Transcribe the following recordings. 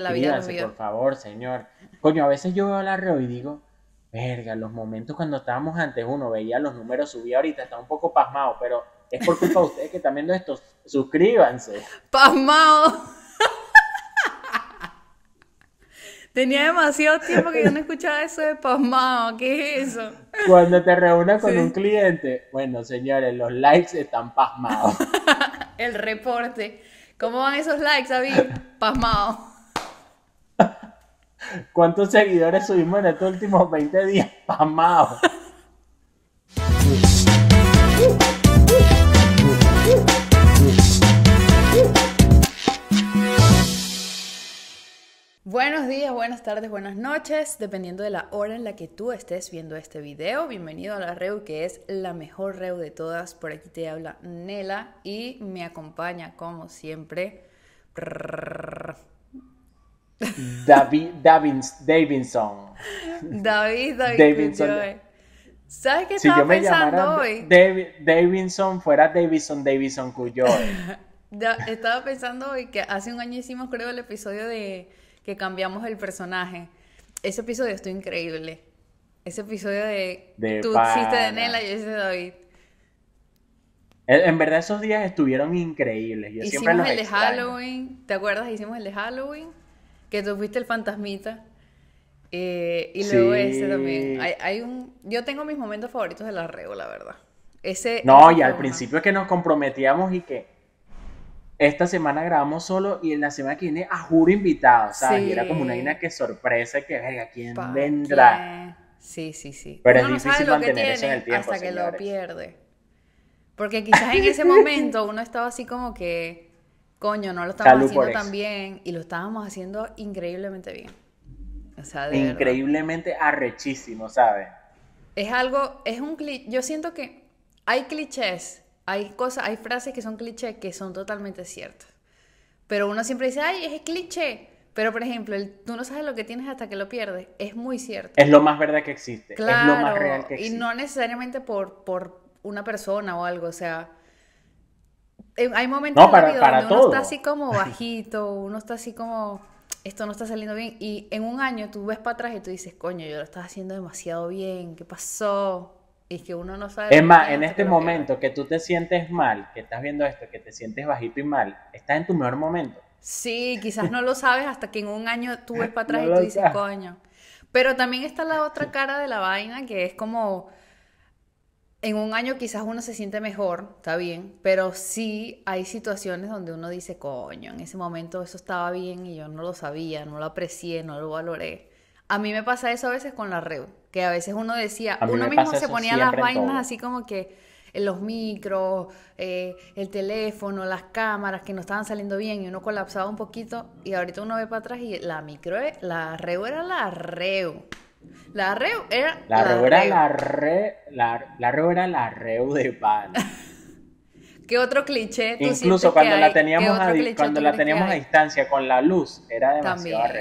la vida por favor, señor. Coño, a veces yo veo la reo y digo, verga, los momentos cuando estábamos antes, uno veía los números, subía ahorita, está un poco pasmado, pero es por culpa de ustedes que también viendo esto. Suscríbanse. Pasmado. Tenía demasiado tiempo que yo no escuchaba eso de pasmado. ¿Qué es eso? Cuando te reúnas con un cliente, bueno, señores, los likes están pasmados. El reporte. ¿Cómo van esos likes, David? Pasmado. ¿Cuántos seguidores subimos en estos últimos 20 días? Pamado. Buenos días, buenas tardes, buenas noches, dependiendo de la hora en la que tú estés viendo este video. Bienvenido a la Reu, que es la mejor Reu de todas. Por aquí te habla Nela y me acompaña, como siempre, David Davins, Davidson. David, David eh. ¿Sabes qué estaba pensando hoy? Davidson fuera Davidson, Davidson Cuyoy. Eh. estaba pensando hoy que hace un año hicimos, creo, el episodio de que cambiamos el personaje. Ese episodio estuvo increíble. Ese episodio de, tú hiciste de Nela y yo hice de David. En verdad esos días estuvieron increíbles. hicimos el de Halloween. ¿Te acuerdas? Hicimos el de Halloween que tú fuiste el fantasmita. Eh, y luego ese también. Hay, un, yo tengo mis momentos favoritos la reo, la verdad. Ese, no, y al principio es que nos comprometíamos y que esta semana grabamos solo y en la semana que viene a juro invitado, ¿sabes? Y era como una ina que sorpresa, que ¿a ¿quién vendrá? Sí, sí, sí. Pero es difícil no mantener eso en el tiempo. Hasta que lo pierde. Porque quizás en ese momento uno estaba así como que coño, no lo estábamos haciendo tan bien y lo estábamos haciendo increíblemente bien. O sea, increíblemente arrechísimo, ¿sabes? Es algo, es un cliché, yo siento que hay clichés, hay cosas, hay frases que son clichés que son totalmente ciertas. Pero uno siempre dice, ay, es cliché. Pero, por ejemplo, tú no sabes lo que tienes hasta que lo pierdes. Es muy cierto. Es lo más verdad que existe. es lo más real que existe. Y no necesariamente por, por una persona o algo. O sea, hay momentos en la vida donde uno está así como bajito, uno está así como, esto no está saliendo bien. Y en un año tú ves para atrás y tú dices, coño, yo lo estaba haciendo demasiado bien, ¿qué pasó? Y es que uno no sabe. Es más, en este momento que... tú te sientes mal, que estás viendo esto, que te sientes bajito y mal, estás en tu mejor momento. Sí, quizás no lo sabes hasta que en un año tú ves para atrás y tú dices, coño. Pero también está la ah, otra cara de la vaina, que es como en un año quizás uno se siente mejor, está bien, pero sí hay situaciones donde uno dice, coño, en ese momento eso estaba bien y yo no lo sabía, no lo aprecié, no lo valoré. A mí me pasa eso a veces con la red, que a veces uno decía, uno mismo se ponía las vainas así como que los micros, eh, el teléfono, las cámaras que no estaban saliendo bien y uno colapsaba un poquito y ahorita uno ve para atrás y la micro, la reu era la reu. La reu era la, era la re la, reu era la reu de pan. ¿Qué otro cliché tú Incluso cuando que la hay? teníamos cuando la teníamos a distancia con la luz era demasiado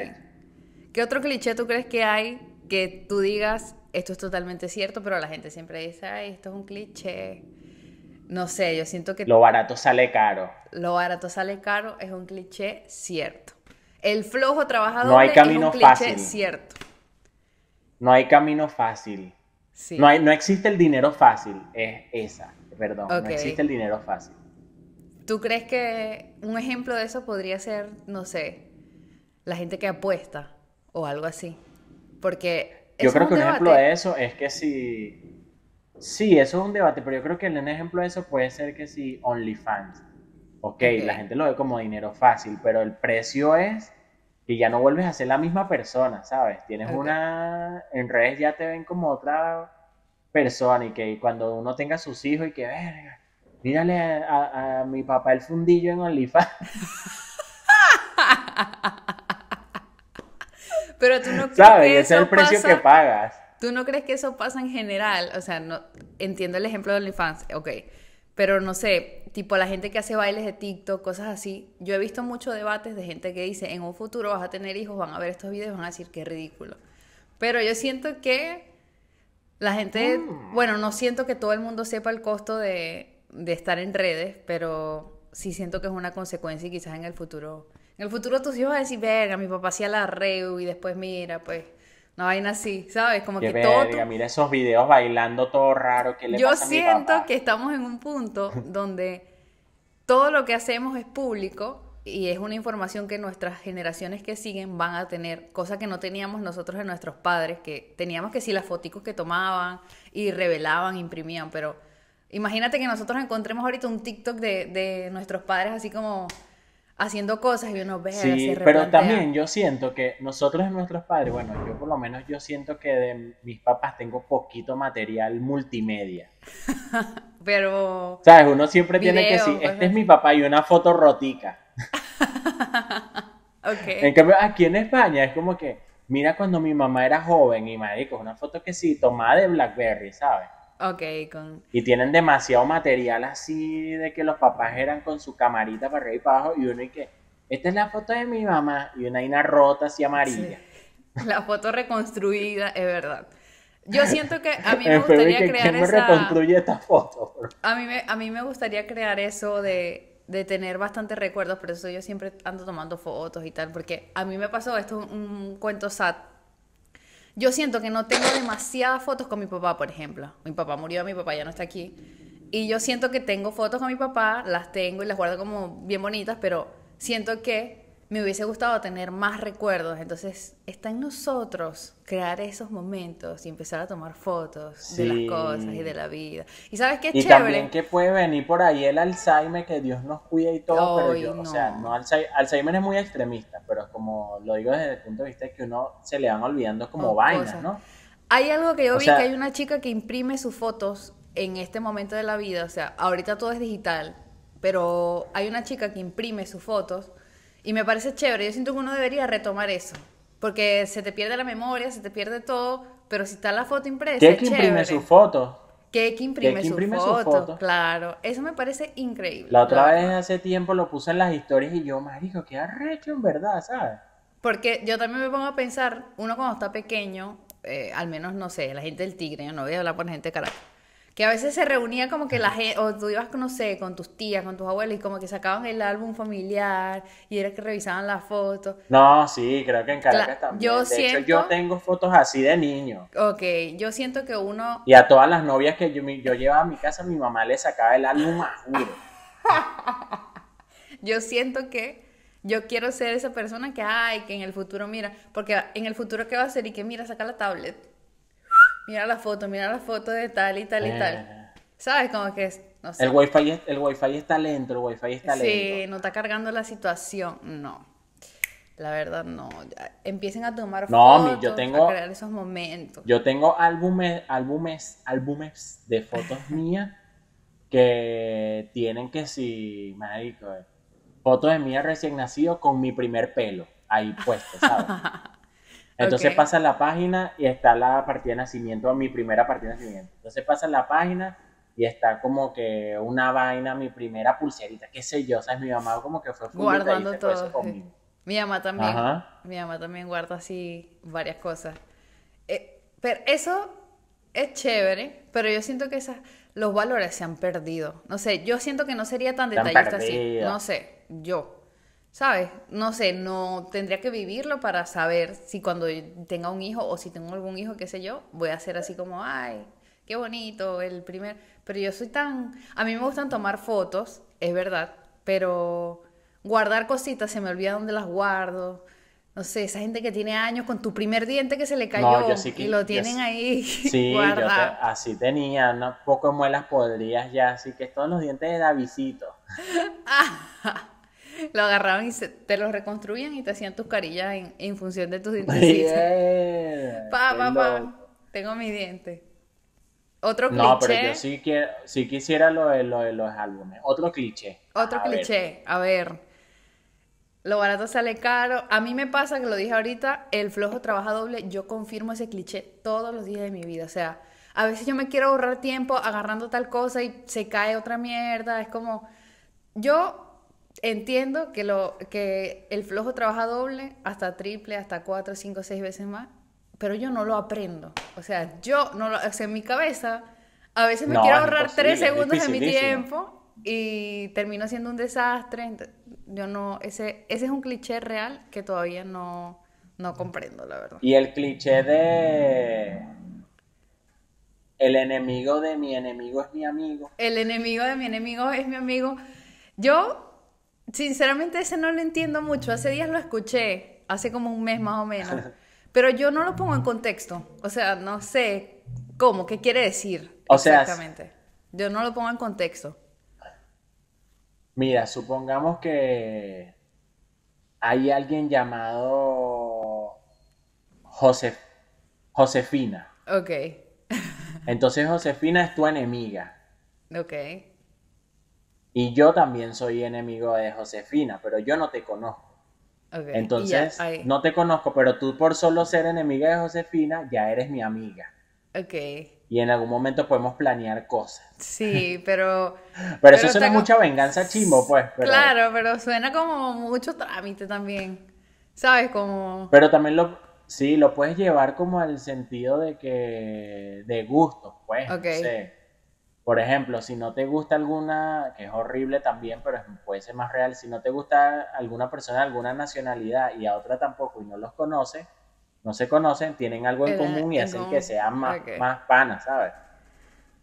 ¿Qué otro cliché tú crees que hay que tú digas esto es totalmente cierto, pero la gente siempre dice, esto es un cliché"? No sé, yo siento que lo barato sale caro. Lo barato sale caro es un cliché cierto. El flojo trabajador no hay camino es un cliché cierto. No hay camino fácil. Sí. No, hay, no existe el dinero fácil, es esa, perdón, no existe el dinero fácil. ¿Tú crees que un ejemplo de eso podría ser, no sé, la gente que apuesta o algo así? Porque... Yo creo que un ejemplo de eso es que si... Sí, eso es un debate, pero yo creo que un ejemplo de eso puede ser que si OnlyFans, okay, ok, la gente lo ve como dinero fácil, pero el precio es y ya no vuelves a ser la misma persona, ¿sabes? Tienes una, en redes ya te ven como otra persona y que cuando uno tenga sus hijos y que, verga, mírale a, mi papá el fundillo en OnlyFans. Pero tú no crees ¿Sabes? que Ese es el precio que pagas. ¿Tú no crees que eso pasa en general? O sea, no entiendo el ejemplo de OnlyFans, ok. Pero no sé, tipo la gente que hace bailes de TikTok, cosas así. Yo he visto muchos debates de gente que dice, en un futuro vas a tener hijos, van a ver estos videos van a decir, qué ridículo. Pero yo siento que la gente, mm. bueno, no siento que todo el mundo sepa el costo de, de estar en redes, pero sí siento que es una consecuencia y quizás en el futuro. En el futuro tus hijos van a decir, venga, mi papá hacía la reu y después mira, pues una vaina así, ¿sabes? Como que todo. Mira esos videos bailando todo raro que le Yo pasa siento a mi que estamos en un punto donde todo lo que hacemos es público y es una información que nuestras generaciones que siguen van a tener, cosa que no teníamos nosotros de nuestros padres, que teníamos que si las fotos que tomaban y revelaban, imprimían, pero imagínate que nosotros encontremos ahorita un TikTok de, de nuestros padres así como haciendo cosas y uno ve. Sí, pero también yo siento que nosotros, nuestros padres, bueno, yo por lo menos yo siento que de mis papás tengo poquito material multimedia. pero... ¿Sabes? Uno siempre tiene que decir, este es mi papá y una foto rotica. okay. En cambio, aquí en España es como que, mira cuando mi mamá era joven y me dijo, una foto que sí, tomada de Blackberry, ¿sabes? Ok, con... Y tienen demasiado material así de que los papás eran con su camarita para arriba y para abajo y uno y que, esta es la foto de mi mamá y una ina rota así amarilla. La foto reconstruida, es verdad. Yo siento que a mí me gustaría crear esa... reconstruye foto? A mí, me, a mí me gustaría crear eso de, tener bastantes recuerdos, por eso yo siempre ando tomando fotos y tal, porque a mí me pasó, esto un, un cuento sad yo siento que no tengo demasiadas fotos con mi papá, por ejemplo. Mi papá murió, mi papá ya no está aquí. Y yo siento que tengo fotos con mi papá, las tengo y las guardo como bien bonitas, pero siento que me hubiese gustado tener más recuerdos. Entonces, está en nosotros crear esos momentos y empezar a tomar fotos de las cosas y de la vida. Y sabes qué es y También que puede venir por ahí el Alzheimer, que Dios nos cuide y todo, pero yo, o sea, no Alzheimer, Alzheimer, es muy extremista, pero como lo digo desde el punto de vista de que uno se le van olvidando como oh, vainas, ¿no? Hay algo que yo vi que hay una chica que imprime sus fotos en este momento de la vida, o sea, ahorita todo es digital, pero hay una chica que imprime sus fotos y me parece chévere, yo siento que uno debería retomar eso, porque se te pierde la memoria, se te pierde todo, pero si está la foto impresa... ¿Qué es que imprime sus fotos? Que imprime, que imprime su, Claro, eso me parece increíble. La otra vez hace tiempo lo puse en las historias y yo, marico, qué arrecho en verdad, ¿sabes? Porque yo también me pongo a pensar, uno cuando está pequeño, eh, al menos no sé, la gente del Tigre, yo no voy a hablar por la gente de que a veces se reunía como que la gente, o tú ibas, no sé, con tus tías, con tus abuelos, y como que sacaban el álbum familiar, y era que revisaban las fotos. No, sí, creo que en Caracas también. Yo de hecho, yo tengo fotos así de niño. Ok, yo siento que uno... Y a todas las novias que yo, yo llevaba a mi casa, mi mamá le sacaba el álbum juro. yo siento que yo quiero ser esa persona que, ay, que en el futuro, mira, porque en el futuro, ¿qué va a ser? Y que, mira, saca la tablet mira la foto, mira la foto de tal y tal y tal. Eh. ¿Sabes? cómo que, no sé. El wifi, es, el wifi está lento, el wifi está lento. Sí, no está cargando la situación, no. La verdad, no. Empiecen a tomar fotos, yo tengo, a crear esos momentos. Yo tengo álbumes, álbumes, álbumes de fotos mías que tienen que si, marico, eh, fotos de mía recién nacido con mi primer pelo ahí puesto, ¿sabes? Entonces pasa la página y está la partida de nacimiento, mi primera partida de nacimiento. Entonces pasa la página y está como que una vaina, mi primera pulserita, qué sé yo, ¿sabes? Mi mamá como que fue guardando todo. Mi mamá también. Mi mamá también guarda así varias cosas. Eh, pero eso es chévere, pero yo siento que esas, los valores se han perdido. No sé, yo siento que no sería tan detallista así. No sé, yo. ¿Sabes? No sé, no tendría que vivirlo para saber si cuando tenga un hijo o si tengo algún hijo, qué sé yo, voy a ser así como, ay, qué bonito, el primer... Pero yo soy tan... A mí me gustan tomar fotos, es verdad, pero guardar cositas, se me olvida dónde las guardo. No sé, esa gente que tiene años con tu primer diente que se le cayó y lo tienen ahí. Sí, yo así tenía, no poco muelas podrías ya, así que todos los dientes de Davidito. lo agarraban y se, te lo reconstruían y te hacían tus carillas en, función de tus dientes. Eh, pa, pa, Tengo mis dientes. Otro cliché. No, pero yo sí, que, sí quisiera lo de, los álbumes. Otro cliché. Otro cliché. A ver. Lo barato sale caro. A mí me pasa que lo dije ahorita, el flojo trabaja doble. Yo confirmo ese cliché todos los días de mi vida. O sea, a veces yo me quiero ahorrar tiempo agarrando tal cosa y se cae otra mierda. Es como. Yo entiendo que, lo, que el flojo trabaja doble, hasta triple, hasta cuatro, cinco, seis veces más, pero yo no lo aprendo. O sea, yo no lo, en mi cabeza, a veces me quiero ahorrar tres segundos de mi tiempo y termino siendo un desastre. Yo no, ese, ese es un cliché real que todavía no, no comprendo, la verdad. Y el cliché de el enemigo de mi enemigo es mi amigo. El enemigo de mi enemigo es mi amigo. Yo Sinceramente ese no lo entiendo mucho. Hace días lo escuché, hace como un mes más o menos. Pero yo no lo pongo en contexto. O sea, no sé cómo, qué quiere decir. exactamente. Yo no lo pongo en contexto. Mira, supongamos que hay alguien llamado Josefina. Ok. Entonces Josefina es tu enemiga. Ok. Y yo también soy enemigo de Josefina, pero yo no te conozco. Entonces, no te conozco, pero tú por solo ser enemiga de Josefina, ya eres mi amiga. Ok. Y en algún momento podemos planear cosas. Sí, pero... pero, eso suena mucha venganza chimo, pues. Claro, pero suena como mucho trámite también. ¿Sabes? Como... Pero también lo... Sí, lo puedes llevar como al sentido de que... De gusto, pues. Ok. Por ejemplo, si no te gusta alguna, que es horrible también, pero puede ser más real, si no te gusta alguna persona, de alguna nacionalidad y a otra tampoco y no los conoce, no se conocen, tienen algo en común y hacen que sean más, más panas, ¿sabes?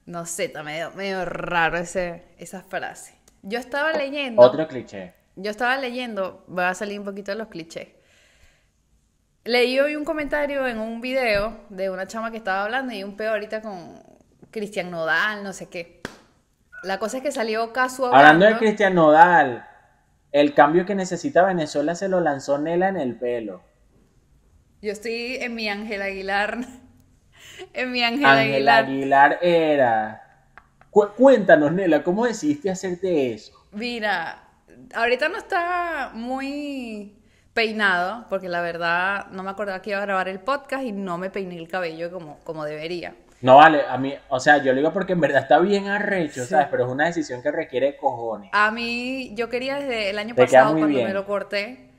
No sé, está medio, medio raro ese, esa frase. Yo estaba leyendo... Otro cliché. Yo estaba leyendo, va a salir un poquito de los clichés. Leí hoy un comentario en un video de una chama que estaba hablando y un peo ahorita con Cristian Nodal, no sé qué. La cosa es que salió Casu Hablando de Cristian Nodal, el cambio que necesita Venezuela se lo lanzó Nela en el pelo. Yo estoy en mi Ángel Aguilar. En mi Ángel Aguilar. Aguilar era. cuéntanos, Nela, ¿cómo decidiste hacerte eso? Mira, ahorita no está muy peinado, porque la verdad no me acordaba que iba a grabar el podcast y no me peiné el cabello como, como debería. No vale, a mí, o sea, yo lo digo porque en verdad está bien arrecho, ¿sabes? Pero es una decisión que requiere cojones. A mí, yo quería desde el año pasado, cuando me lo corté,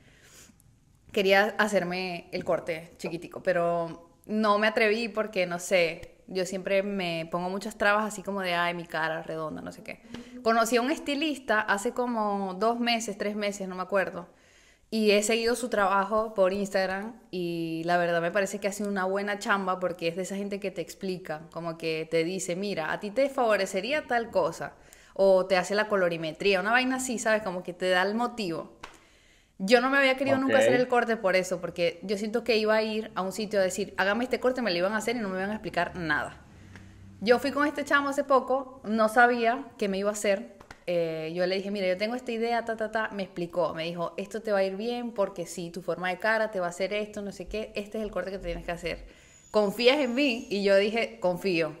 quería hacerme el corte chiquitico, pero no me atreví porque, no sé, yo siempre me pongo muchas trabas así como de, ay, mi cara redonda, no sé qué. Conocí a un estilista hace como dos meses, tres meses, no me acuerdo, y he seguido su trabajo por Instagram y la verdad me parece que hace una buena chamba porque es de esa gente que te explica, como que te dice, mira, a ti te favorecería tal cosa o te hace la colorimetría, una vaina así, ¿sabes? Como que te da el motivo. Yo no me había querido nunca hacer el corte por eso, porque yo siento que iba a ir a un sitio a decir, hágame este corte, me lo iban a hacer y no me iban a explicar nada. Yo fui con este chamo hace poco, no sabía qué me iba a hacer, eh, yo le dije, mira, yo tengo esta idea, ta, ta, ta, me explicó, me dijo, esto te va a ir bien porque sí, tu forma de cara te va a hacer esto, no sé qué, este es el corte que tienes que hacer. ¿Confías en mí? Y yo dije, confío.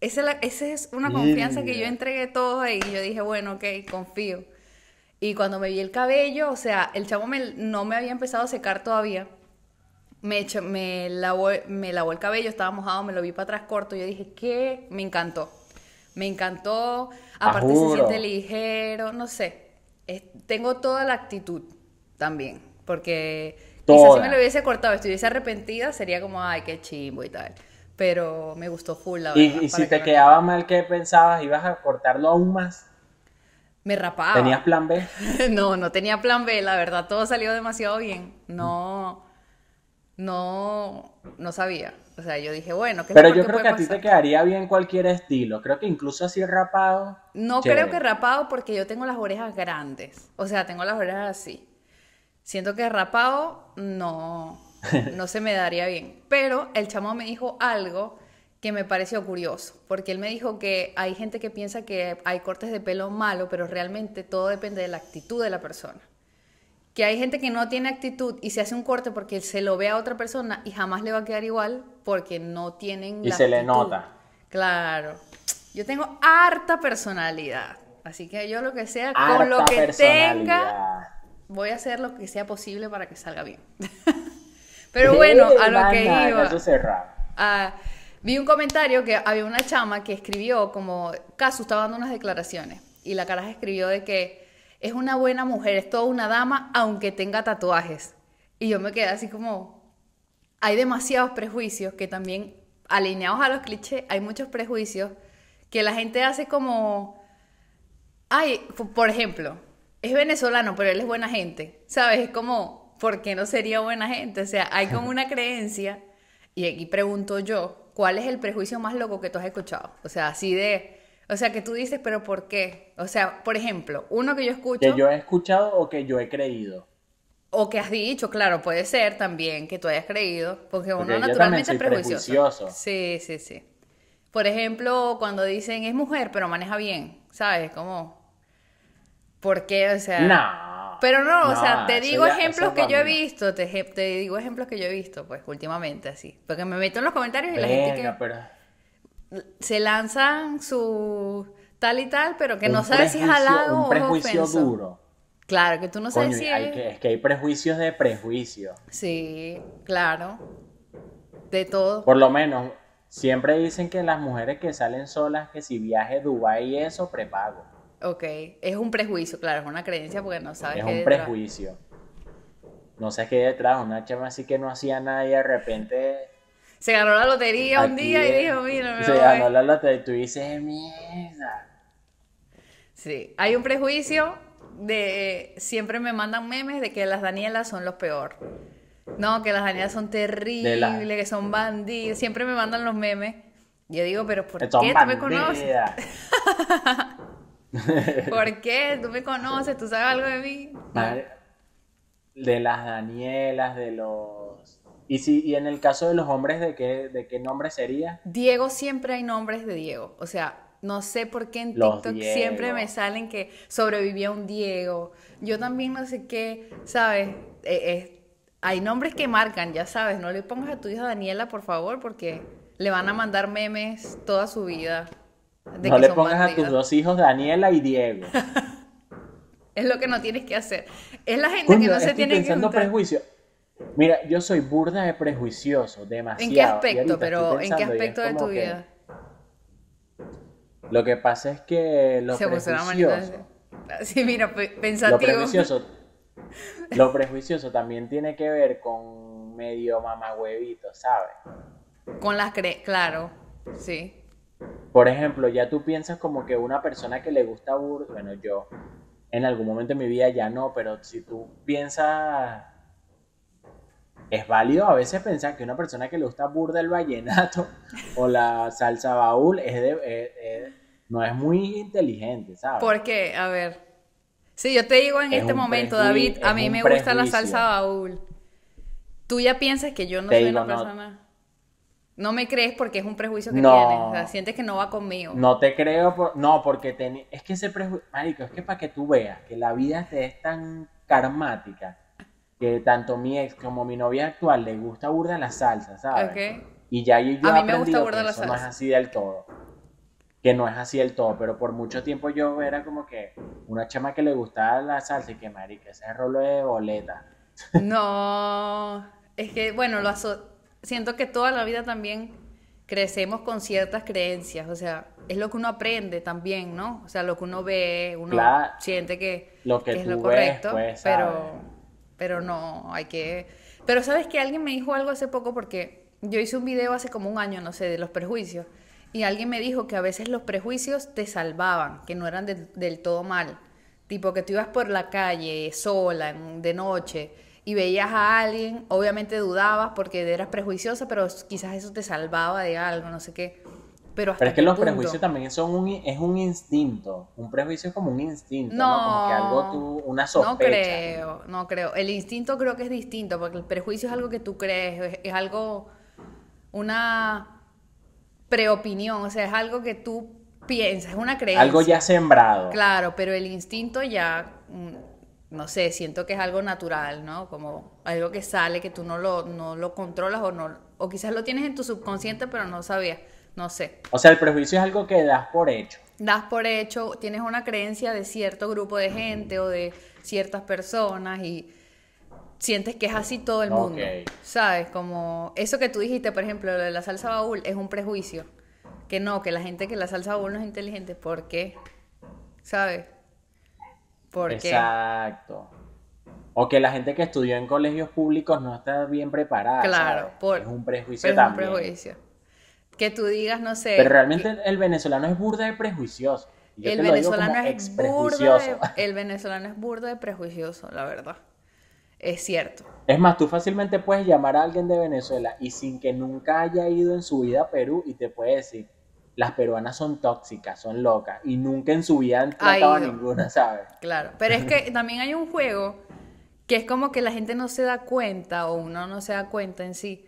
Esa es, una confianza que yo entregué todo y Yo dije, bueno, ok, confío. Y cuando me vi el cabello, o sea, el chavo no me había empezado a secar todavía. Me, me, lavó, me lavó el cabello, estaba mojado, me lo vi para atrás corto. Yo dije, ¿qué? Me encantó. Me encantó. Aparte se siente ligero, no sé. tengo toda la actitud también. Porque quizás si me lo hubiese cortado, estuviese arrepentida, sería como, ay, qué chimbo y tal. Pero me gustó full la verdad, ¿Y, si te quedaba mal, que pensabas? ¿Ibas a cortarlo aún más? Me rapaba. ¿Tenías plan B? no, no tenía plan B, la verdad. Todo salió demasiado bien. No, no, no sabía. O sea, yo dije, bueno, Pero yo creo que a ti te quedaría bien cualquier estilo. Creo que incluso así rapado. No creo que rapado porque yo tengo las orejas grandes. O sea, tengo las orejas así. Siento que rapado no, no se me daría bien. Pero el chamo me dijo algo que me pareció curioso, porque él me dijo que hay gente que piensa que hay cortes de pelo malo, pero realmente todo depende de la actitud de la persona que hay gente que no tiene actitud y se hace un corte porque se lo ve a otra persona y jamás le va a quedar igual porque no tienen... Y se le nota. Claro. Yo tengo harta personalidad, así que yo lo que sea, con lo que tenga, voy a hacer lo que sea posible para que salga bien. Pero bueno, a lo que iba... Ah, vi un comentario que había una chama que escribió como, Caso, estaba dando unas declaraciones y la caraja escribió de que es una buena mujer, es toda una dama, aunque tenga tatuajes. Y yo me quedé así como, hay demasiados prejuicios que también, alineados a los clichés, hay muchos prejuicios que la gente hace como, ay, por ejemplo, es venezolano, pero él es buena gente, ¿sabes? Es como, ¿por qué no sería buena gente? O sea, hay como una creencia, y aquí pregunto yo, ¿cuál es el prejuicio más loco que tú has escuchado? O sea, así de, o sea, que tú dices, pero ¿por qué? O sea, por ejemplo, uno que yo escucho... Que yo he escuchado o que yo he creído. O que has dicho, claro, puede ser también que tú hayas creído, porque uno naturalmente es prejuicioso. Sí, sí, sí. Por ejemplo, cuando dicen es mujer, pero maneja bien, ¿sabes? ¿Cómo? ¿por qué? O sea... No. Pero no, o sea, te digo ejemplos que yo he visto, te, te, digo ejemplos que yo he visto, pues, últimamente, así. Porque me meto en los comentarios y la gente que se lanzan su tal y tal, pero que no sabes si es halago un prejuicio prejuicio duro. Claro, que tú no sabes si hay es... Que, es que hay prejuicios de prejuicio Sí, claro. De todo. Por lo menos, siempre dicen que las mujeres que salen solas, que si viaje a Dubái y eso, prepago. Ok, es un prejuicio, claro, es una creencia porque no sabes Es un prejuicio. No sabes qué hay detrás, una chama así que no hacía nada y de repente se ganó la lotería un día y dijo, mira, me Se ganó la lotería y tú dices, mierda. Sí, hay un prejuicio de, siempre me mandan memes de que las Danielas son los peor. No, que las Danielas son terribles, que son bandidos. Siempre me mandan los memes. Yo digo, pero ¿por qué tú me conoces? ¿Por qué? ¿Tú me conoces? ¿Tú sabes algo de mí? de las Danielas, de los y si, y en el caso de los hombres, ¿de qué, de qué nombre sería? Diego siempre hay nombres de Diego. O sea, no sé por qué en TikTok siempre me salen que sobrevivía un Diego. Yo también no sé qué, ¿sabes? Eh, eh, hay nombres que marcan, ya sabes, no le pongas a tu hija Daniela, por favor, porque le van a mandar memes toda su vida. no le pongas a tus dos hijos Daniela y Diego. es lo que no tienes que hacer. Es la gente que no se tiene que. Estoy prejuicio. Mira, yo soy burda de prejuicioso, demasiado. ¿En qué aspecto? Pero, ¿en qué aspecto de tu vida? Lo que pasa es que lo Se prejuicioso. Ah, sí, mira, pensativo. Lo prejuicioso, lo prejuicioso también tiene que ver con medio huevito, ¿sabes? Con las cre... claro, sí. Por ejemplo, ya tú piensas como que una persona que le gusta burda, bueno, yo en algún momento de mi vida ya no, pero si tú piensas es válido a veces pensar que una persona que le gusta burda el vallenato o la salsa baúl es eh, eh, no es muy inteligente, ¿sabes? Porque, A ver. Sí, yo te digo en este momento, David, a mí me gusta la salsa baúl. Tú ya piensas que yo no soy una persona... No, me crees porque es un prejuicio que tienes. O sea, sientes que no va conmigo. No te creo. no, porque es que ese prejuicio. Marico, es que para que tú veas que la vida te es tan karmática tanto mi ex como mi novia actual le gusta burda la salsa, ¿sabes? Y ya yo a mí me gusta que no es así del todo. Que no es así del todo, pero por mucho tiempo yo era como que una chama que le gustaba la salsa y que marica, ese rolo de boleta. No, es que bueno, lo siento que toda la vida también crecemos con ciertas creencias, o sea, es lo que uno aprende también, ¿no? O sea, lo que uno ve, uno siente que, es lo correcto, pues, pero pero no, hay que... Pero sabes que alguien me dijo algo hace poco porque yo hice un video hace como un año, no sé, de los prejuicios, y alguien me dijo que a veces los prejuicios te salvaban, que no eran del todo mal, tipo que tú ibas por la calle sola, de noche, y veías a alguien, obviamente dudabas porque eras prejuiciosa, pero quizás eso te salvaba de algo, no sé qué. Pero, es que los prejuicios también son un, es un instinto. Un prejuicio es como un instinto, no, ¿no? Como que algo tú, una sospecha. No creo, no creo. El instinto creo que es distinto, porque el prejuicio es algo que tú crees, es, algo, una preopinión, o sea, es algo que tú piensas, es una creencia. Algo ya sembrado. Claro, pero el instinto ya, mm, no sé, siento que es algo natural, ¿no? Como algo que sale, que tú no lo, no lo controlas o no, o quizás lo tienes en tu subconsciente, pero no sabías. No sé. O sea, el prejuicio es algo que das por hecho. Das por hecho, tienes una creencia de cierto grupo de gente o de ciertas personas y sientes que es así todo el mundo. ¿Sabes? Como eso que tú dijiste, por ejemplo, lo de la salsa baúl es un prejuicio. Que no, que la gente que la salsa baúl no es inteligente. ¿Por qué? ¿Sabes? ¿Por Exacto. O que la gente que estudió en colegios públicos no está bien preparada. Claro, por, es un prejuicio es Un prejuicio. Que tú digas, no sé. Pero realmente el venezolano es burdo de prejuicioso. el venezolano es burdo el venezolano es burdo de prejuicioso, la verdad. Es cierto. Es más, tú fácilmente puedes llamar a alguien de Venezuela y sin que nunca haya ido en su vida a Perú y te puede decir, las peruanas son tóxicas, son locas y nunca en su vida han tratado a ninguna, ¿sabes? Claro, pero es que también hay un juego que es como que la gente no se da cuenta o uno no se da cuenta en sí.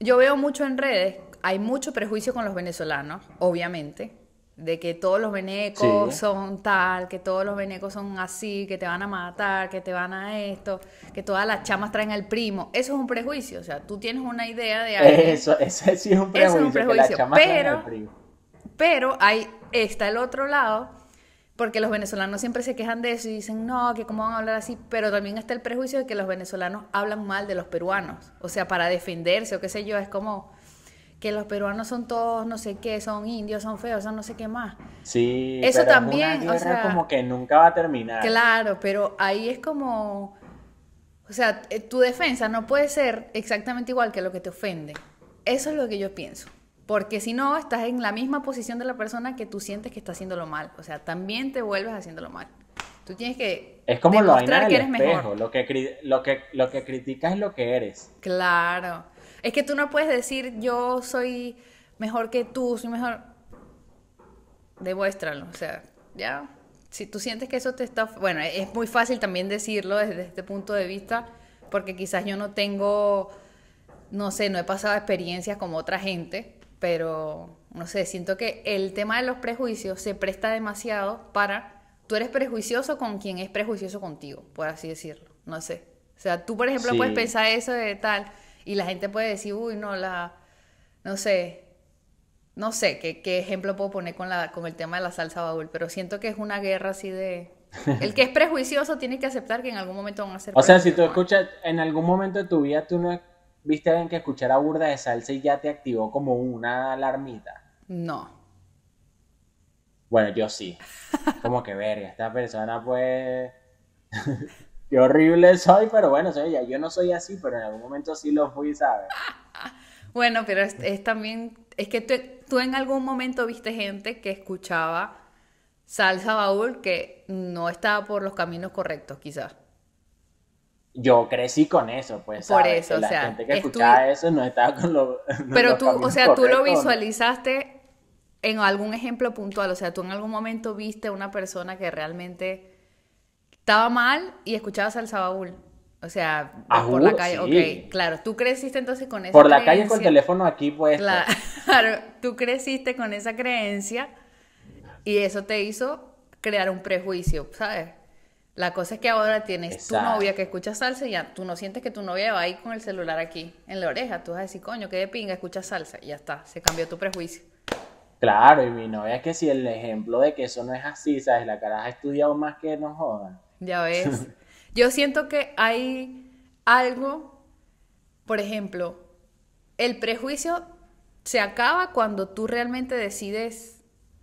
Yo veo mucho en redes hay mucho prejuicio con los venezolanos, obviamente, de que todos los venecos son tal, que todos los venecos son así, que te van a matar, que te van a esto, que todas las chamas traen al primo. Eso es un prejuicio, o sea, tú tienes una idea de Eso, eso sí es un prejuicio. Eso es un prejuicio, pero, pero hay, está el otro lado, porque los venezolanos siempre se quejan de eso y dicen, no, que cómo van a hablar así, pero también está el prejuicio de que los venezolanos hablan mal de los peruanos, o sea, para defenderse o qué sé yo, es como que los peruanos son todos no sé qué, son indios, son feos, son no sé qué más. Sí, eso también, o sea, como que nunca va a terminar. Claro, pero ahí es como o sea, eh, tu defensa no puede ser exactamente igual que lo que te ofende. Eso es lo que yo pienso. Porque si no, estás en la misma posición de la persona que tú sientes que está haciendo lo mal. O sea, también te vuelves haciéndolo mal. Tú tienes que es como lo que eres mejor. Lo que, lo, que, lo que criticas es lo que eres. Claro. Es que tú no puedes decir yo soy mejor que tú, soy mejor. Demuéstralo, o sea, ya. Si tú sientes que eso te está... Bueno, es muy fácil también decirlo desde este punto de vista, porque quizás yo no tengo, no sé, no he pasado experiencias como otra gente, pero, no sé, siento que el tema de los prejuicios se presta demasiado para... Tú eres prejuicioso con quien es prejuicioso contigo, por así decirlo, no sé. O sea, tú, por ejemplo, puedes pensar eso de tal, y la gente puede decir, uy, no, la, no sé, no sé qué, ejemplo puedo poner con, la, con el tema de la salsa baúl, pero siento que es una guerra así de... El que es prejuicioso tiene que aceptar que en algún momento van a ser... O sea, si tú escuchas, en algún momento de tu vida tú no viste a alguien que escuchara burda de salsa y ya te activó como una alarmita. No. Bueno, yo sí. Como que verga, esta persona pues qué horrible soy, pero bueno, Yo no soy así, pero en algún momento sí lo fui, ¿sabes? bueno, pero es, también, es que tú, en algún momento viste gente que escuchaba salsa baúl que no estaba por los caminos correctos, quizás. Yo crecí con eso, pues. Por eso, la gente que escuchaba eso no estaba con los. Pero tú, o sea, tú lo visualizaste en algún ejemplo puntual, o sea, tú en algún momento viste a una persona que realmente estaba mal y escuchaba Salsa Baúl, O sea, por la calle, ok, claro. Tú creciste entonces con esa Por la calle con el teléfono aquí pues. Claro, tú creciste con esa creencia y eso te hizo crear un prejuicio, ¿sabes? La cosa es que ahora tienes tu novia que escucha salsa y ya tú no sientes que tu novia va ahí con el celular aquí en la oreja. Tú vas a decir, coño, qué de pinga, escucha salsa. Y ya está, se cambió tu prejuicio. Claro, y mi novia es que si el ejemplo de que eso no es así, ¿sabes? La cara ha estudiado más que nos jodan. Ya ves. Yo siento que hay algo, por ejemplo, el prejuicio se acaba cuando tú realmente decides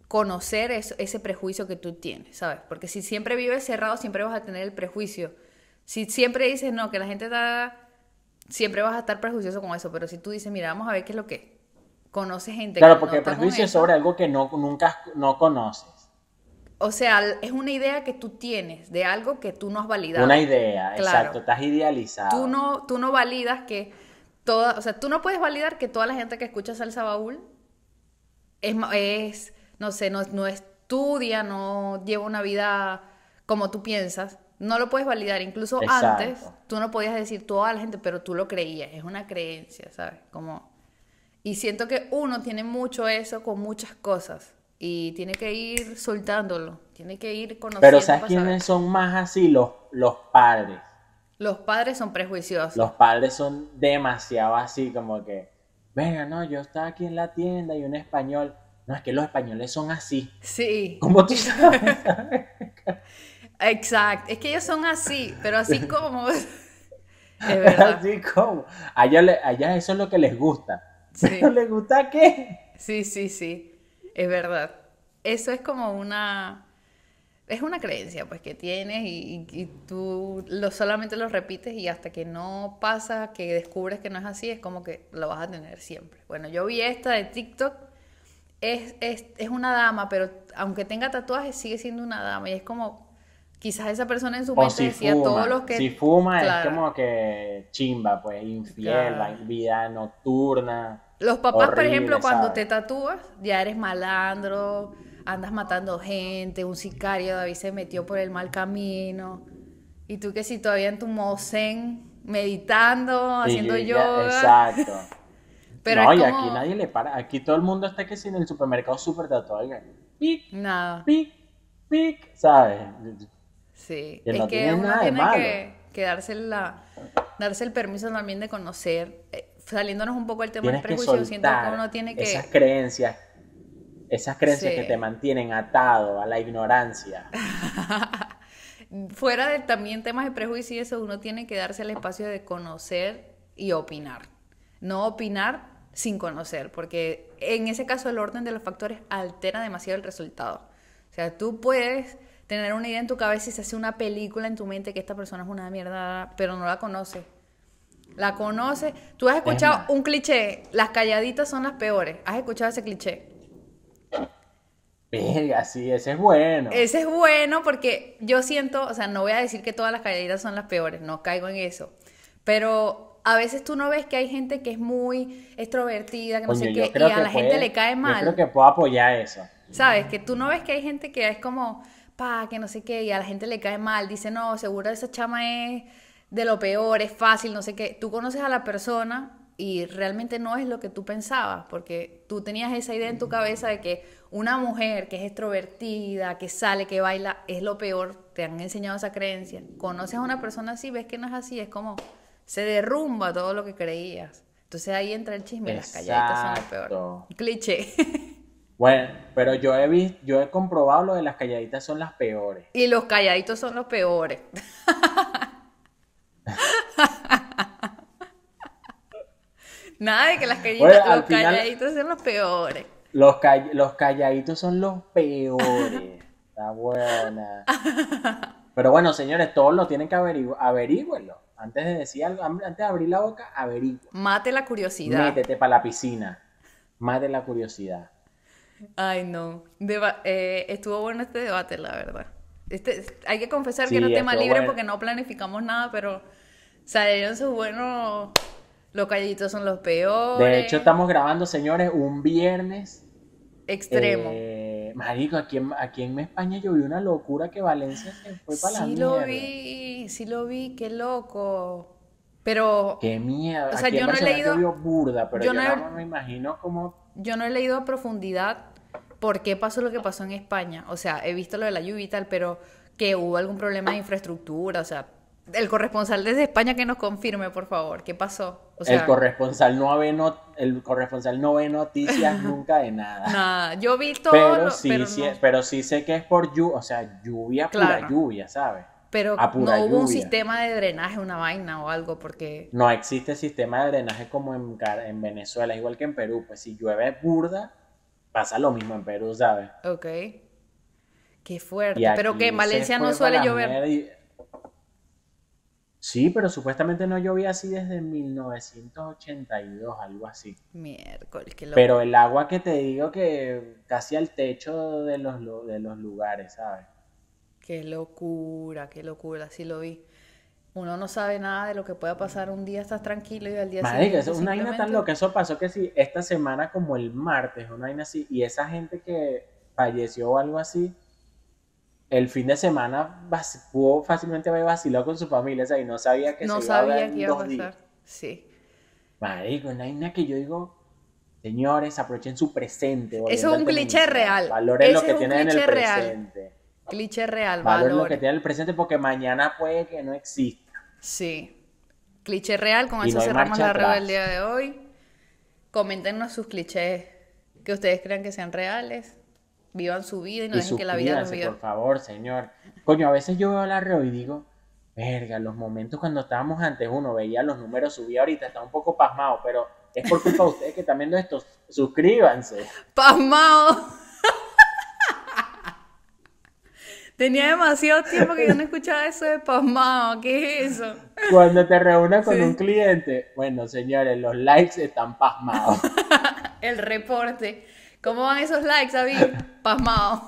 conocer ese prejuicio que tú tienes, ¿sabes? Porque si siempre vives cerrado, siempre vas a tener el prejuicio. Si siempre dices, no, que la gente está... Siempre vas a estar prejuicioso con eso, pero si tú dices, mira, vamos a ver qué es lo que Conoce gente claro, porque el prejuicio es sobre algo que no, nunca no conoces. O sea, es una idea que tú tienes de algo que tú no has validado. Una idea, exacto, estás idealizado. Tú no, tú no validas que toda, o sea, tú no puedes validar que toda la gente que escucha salsa baúl es, es no sé, no, no estudia, no lleva una vida como tú piensas. No lo puedes validar. Incluso antes, tú no podías decir toda la gente, pero tú lo creías. Es una creencia, ¿sabes? Como... Y siento que uno tiene mucho eso con muchas cosas y tiene que ir soltándolo, tiene que ir conociendo. Pero ¿sabes quiénes son más así? Los, los padres. Los padres son prejuiciosos. Los padres son demasiado así, como que, venga, no, yo estaba aquí en la tienda y un español. No, es que los españoles son así. Sí. Como tú sabes. Exacto, es que ellos son así, pero así como. es verdad. Así como. Allá, allá eso es lo que les gusta. Sí. les gusta qué? Sí, sí, sí. Es verdad. Eso es como una... Es una creencia pues que tienes y, tú lo, solamente lo repites y hasta que no pasa, que descubres que no es así, es como que lo vas a tener siempre. Bueno, yo vi esta de TikTok, es, una dama, pero aunque tenga tatuajes sigue siendo una dama y es como, quizás esa persona en su mente decía fuma, todos los que. Si fuma es como que chimba, pues, infiel, vida nocturna. Los papás, por ejemplo, cuando te tatúas, ya eres malandro, andas matando gente, un sicario, David se metió por el mal camino. Y tú que si todavía en tu modo meditando, haciendo yo, yoga. exacto. Pero aquí nadie le para. Aquí todo el mundo está que si en el supermercado súper tatuado. Pic, nada. Pic, pic, ¿sabes? Sí, no es que uno tiene que, la, darse el permiso también de conocer eh, saliéndonos un poco del tema del prejuicio, siento que uno tiene que... Esas creencias, esas creencias que te mantienen atado a la ignorancia. Fuera de también temas de prejuicio y eso, uno tiene que darse el espacio de conocer y opinar. No opinar sin conocer, porque en ese caso el orden de los factores altera demasiado el resultado. O sea, tú puedes tener una idea en tu cabeza y se hace una película en tu mente que esta persona es una mierda, pero no la conoces la conoces. Tú has escuchado un cliché. Las calladitas son las peores. ¿Has escuchado ese cliché? Verga, sí, ese es bueno. Ese es bueno porque yo siento, o sea, no voy a decir que todas las calladitas son las peores, no caigo en eso. Pero a veces tú no ves que hay gente que es muy extrovertida, que no sé qué, y a la gente le cae mal. Yo creo que puedo apoyar eso. ¿Sabes? Que tú no ves que hay gente que es como, pa, que no sé qué, y a la gente le cae mal. Dice, no, seguro esa chama es de lo peor, es fácil, no sé qué. Tú conoces a la persona y realmente no es lo que tú pensabas, porque tú tenías esa idea en tu cabeza de que una mujer que es extrovertida, que sale, que baila, es lo peor, te han enseñado esa creencia. Conoces a una persona así, ves que no es así, es como se derrumba todo lo que creías. Entonces ahí entra el chisme, las calladitas son lo peor. Cliché. Bueno, pero yo he visto, yo he comprobado lo de las calladitas son las peores. Y los calladitos son los peores. Nada de que las callitas los calladitos son los peores. Los, los calladitos son los peores. Está buena. Pero bueno, señores, todos lo tienen que averiguar. Antes de decir algo, antes de abrir la boca, averigua. Mate la curiosidad. Métete para la piscina. Mate la curiosidad. Ay, no. Eh, estuvo bueno este debate, la verdad. Este, hay que confesar que que era tema libre porque no planificamos nada, pero salieron sus buenos. Los callitos son los peores. De hecho, estamos grabando, señores, un viernes. Extremo. Eh, marico, aquí en, aquí en España una locura que Valencia se fue para la Sí lo vi, sí lo vi, qué loco. Pero. Qué miedo. O sea, yo no he leído. Burda, pero yo, no me imagino cómo. Yo no he leído a profundidad por qué pasó lo que pasó en España. O sea, he visto lo de la lluvia y tal, pero que hubo algún problema de infraestructura, o sea, el corresponsal desde España que nos confirme, por favor, qué pasó. sea, el corresponsal no ve el corresponsal no ve noticias nunca de nada. Nada, yo vi todo. Pero sí, pero, sí sé que es por lluvia, o sea, lluvia, claro. pura lluvia, ¿sabes? Pero no hubo un sistema de drenaje, una vaina o algo, porque... No existe sistema de drenaje como en, en Venezuela, igual que en Perú, pues si llueve burda, pasa lo mismo en Perú, ¿sabes? Ok. Qué fuerte. Pero que en Valencia no suele llover. Sí, pero supuestamente no llovía así desde 1982, algo así. Miércoles, qué loco. Pero el agua que te digo que casi al techo de los, de los lugares, ¿sabes? Qué locura, qué locura, sí lo vi uno no sabe nada de lo que pueda pasar. Un día estás tranquilo y al día Madre, siguiente. es una tan loca. Eso pasó que sí, esta semana, como el martes, una vaina así, y esa gente que falleció o algo así, el fin de semana pudo fácilmente haber vacilado con su familia, o sea, y no sabía que no se iba sabía a que iba a pasar. Días. Marico, una vaina que yo digo, señores, aprovechen su presente. Eso es un cliché real. Valoren lo que tienen en el real. Cliché real, valor. Valor lo que tiene el presente porque mañana puede que no exista. Sí. Cliché real, con eso cerramos la del día de hoy. Coméntenos sus clichés que ustedes crean que sean reales. Vivan su vida y no que la vida los viva. por favor, señor. Coño, a veces yo veo la red y digo, verga, los momentos cuando estábamos antes uno veía los números subía ahorita está un poco pasmado, pero es por culpa de ustedes que también viendo esto. Suscríbanse. Pasmado. Tenía demasiado tiempo que yo no escuchaba eso de pasmado. ¿Qué es eso? Cuando te reúnes con un cliente, bueno, señores, los likes están pasmados. El reporte. ¿Cómo van esos likes, David? Pasmado.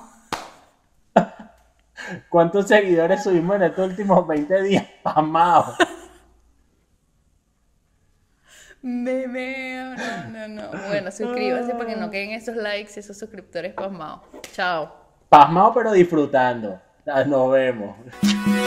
¿Cuántos seguidores subimos en estos últimos 20 días? Pasmado. Memeo, no, no, no. Bueno, suscríbanse para que no queden esos likes esos suscriptores pasmados. Chao. Pasmado pero disfrutando. Nos vemos.